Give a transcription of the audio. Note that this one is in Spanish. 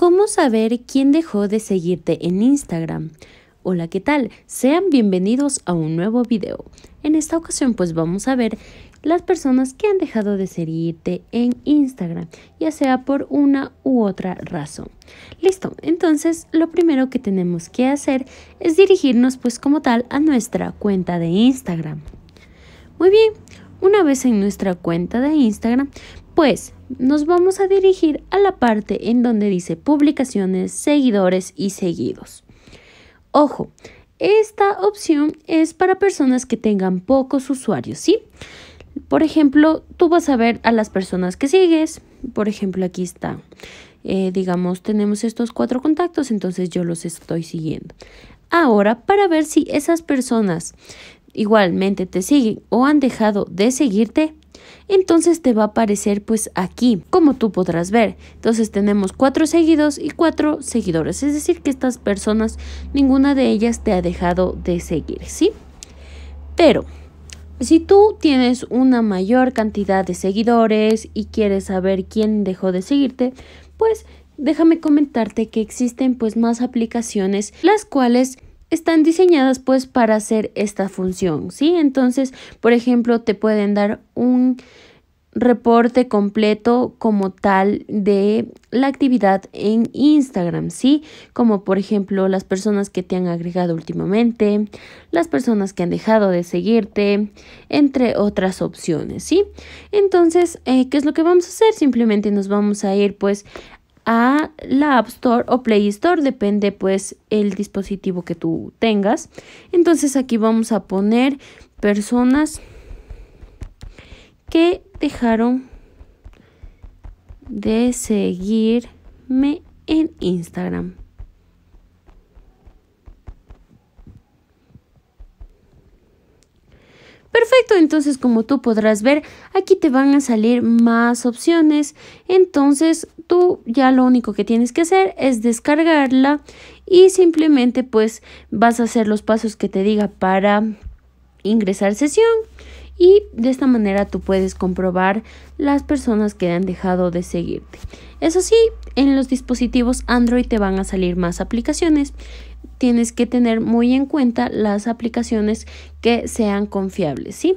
¿Cómo saber quién dejó de seguirte en Instagram? Hola, ¿qué tal? Sean bienvenidos a un nuevo video. En esta ocasión pues vamos a ver las personas que han dejado de seguirte en Instagram, ya sea por una u otra razón. Listo, entonces lo primero que tenemos que hacer es dirigirnos pues como tal a nuestra cuenta de Instagram. Muy bien, una vez en nuestra cuenta de Instagram, pues nos vamos a dirigir a la parte en donde dice publicaciones, seguidores y seguidos. Ojo, esta opción es para personas que tengan pocos usuarios, ¿sí? Por ejemplo, tú vas a ver a las personas que sigues. Por ejemplo, aquí está. Eh, digamos, tenemos estos cuatro contactos, entonces yo los estoy siguiendo. Ahora, para ver si esas personas igualmente te siguen o han dejado de seguirte, entonces te va a aparecer pues aquí, como tú podrás ver. Entonces tenemos cuatro seguidos y cuatro seguidores, es decir que estas personas, ninguna de ellas te ha dejado de seguir, ¿sí? Pero si tú tienes una mayor cantidad de seguidores y quieres saber quién dejó de seguirte, pues déjame comentarte que existen pues más aplicaciones las cuales están diseñadas pues para hacer esta función, ¿sí? Entonces, por ejemplo, te pueden dar un reporte completo como tal de la actividad en Instagram, ¿sí? Como por ejemplo las personas que te han agregado últimamente, las personas que han dejado de seguirte, entre otras opciones, ¿sí? Entonces, eh, ¿qué es lo que vamos a hacer? Simplemente nos vamos a ir pues a la App Store o Play Store, depende pues el dispositivo que tú tengas. Entonces aquí vamos a poner personas que dejaron de seguirme en Instagram. Perfecto, entonces como tú podrás ver, aquí te van a salir más opciones. Entonces tú ya lo único que tienes que hacer es descargarla y simplemente pues vas a hacer los pasos que te diga para ingresar sesión y de esta manera tú puedes comprobar las personas que han dejado de seguirte. Eso sí, en los dispositivos Android te van a salir más aplicaciones. Tienes que tener muy en cuenta las aplicaciones que sean confiables, ¿sí?